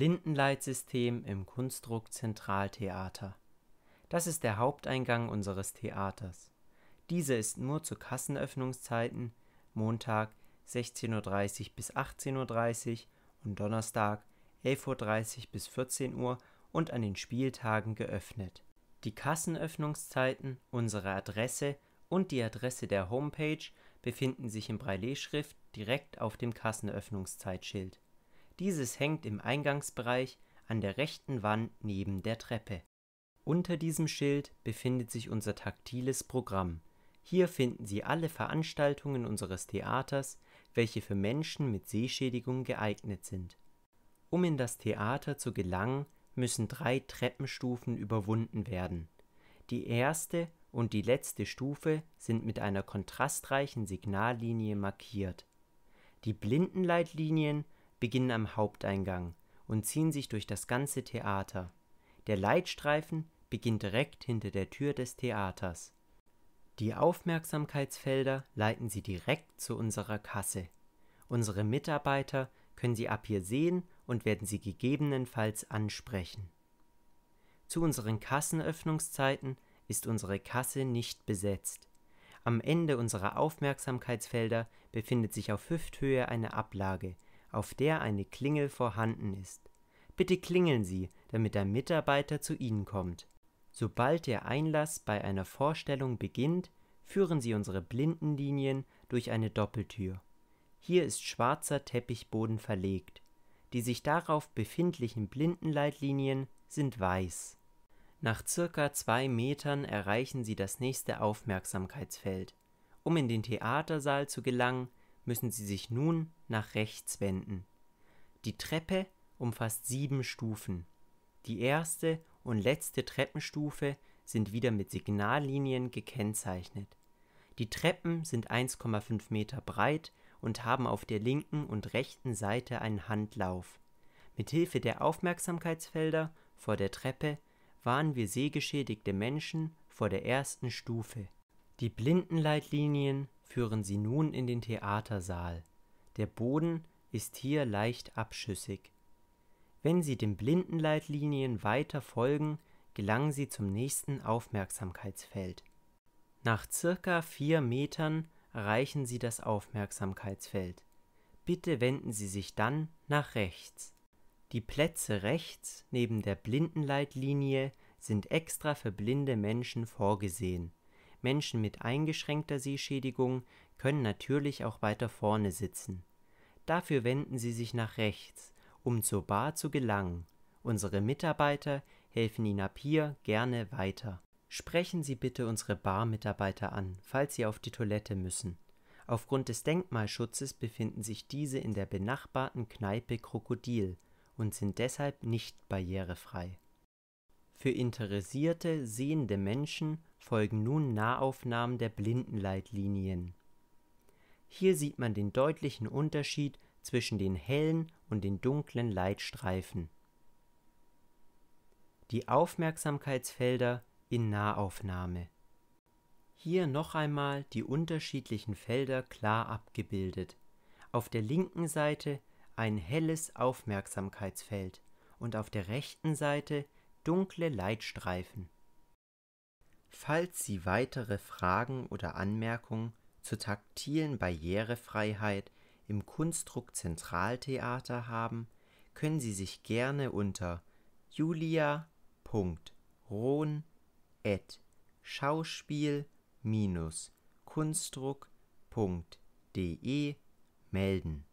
Blindenleitsystem im Kunstdruck Zentraltheater. Das ist der Haupteingang unseres Theaters. Dieser ist nur zu Kassenöffnungszeiten (Montag 16:30 Uhr bis 18:30 Uhr und Donnerstag 11:30 Uhr bis 14 Uhr) und an den Spieltagen geöffnet. Die Kassenöffnungszeiten, unsere Adresse und die Adresse der Homepage befinden sich in Brailleschrift direkt auf dem Kassenöffnungszeitschild dieses hängt im Eingangsbereich an der rechten Wand neben der Treppe. Unter diesem Schild befindet sich unser taktiles Programm. Hier finden Sie alle Veranstaltungen unseres Theaters, welche für Menschen mit Sehschädigung geeignet sind. Um in das Theater zu gelangen, müssen drei Treppenstufen überwunden werden. Die erste und die letzte Stufe sind mit einer kontrastreichen Signallinie markiert. Die Blindenleitlinien beginnen am Haupteingang und ziehen sich durch das ganze Theater. Der Leitstreifen beginnt direkt hinter der Tür des Theaters. Die Aufmerksamkeitsfelder leiten Sie direkt zu unserer Kasse. Unsere Mitarbeiter können Sie ab hier sehen und werden Sie gegebenenfalls ansprechen. Zu unseren Kassenöffnungszeiten ist unsere Kasse nicht besetzt. Am Ende unserer Aufmerksamkeitsfelder befindet sich auf Hüfthöhe eine Ablage, auf der eine Klingel vorhanden ist. Bitte klingeln Sie, damit der Mitarbeiter zu Ihnen kommt. Sobald der Einlass bei einer Vorstellung beginnt, führen Sie unsere Blindenlinien durch eine Doppeltür. Hier ist schwarzer Teppichboden verlegt. Die sich darauf befindlichen Blindenleitlinien sind weiß. Nach circa zwei Metern erreichen Sie das nächste Aufmerksamkeitsfeld. Um in den Theatersaal zu gelangen, müssen Sie sich nun nach rechts wenden. Die Treppe umfasst sieben Stufen. Die erste und letzte Treppenstufe sind wieder mit Signallinien gekennzeichnet. Die Treppen sind 1,5 Meter breit und haben auf der linken und rechten Seite einen Handlauf. Mithilfe der Aufmerksamkeitsfelder vor der Treppe waren wir sehgeschädigte Menschen vor der ersten Stufe. Die Blindenleitlinien führen sie nun in den Theatersaal. Der Boden ist hier leicht abschüssig. Wenn sie den Blindenleitlinien weiter folgen, gelangen sie zum nächsten Aufmerksamkeitsfeld. Nach circa vier Metern erreichen sie das Aufmerksamkeitsfeld. Bitte wenden Sie sich dann nach rechts. Die Plätze rechts neben der Blindenleitlinie sind extra für blinde Menschen vorgesehen. Menschen mit eingeschränkter Sehschädigung können natürlich auch weiter vorne sitzen. Dafür wenden Sie sich nach rechts, um zur Bar zu gelangen. Unsere Mitarbeiter helfen Ihnen ab hier gerne weiter. Sprechen Sie bitte unsere Barmitarbeiter an, falls Sie auf die Toilette müssen. Aufgrund des Denkmalschutzes befinden sich diese in der benachbarten Kneipe Krokodil und sind deshalb nicht barrierefrei. Für interessierte, sehende Menschen folgen nun Nahaufnahmen der Blindenleitlinien. Hier sieht man den deutlichen Unterschied zwischen den hellen und den dunklen Leitstreifen. Die Aufmerksamkeitsfelder in Nahaufnahme. Hier noch einmal die unterschiedlichen Felder klar abgebildet. Auf der linken Seite ein helles Aufmerksamkeitsfeld und auf der rechten Seite ein dunkle Leitstreifen. Falls Sie weitere Fragen oder Anmerkungen zur taktilen Barrierefreiheit im Kunstdruck Zentraltheater haben, können Sie sich gerne unter julia.rohn@schauspiel-kunstdruck.de melden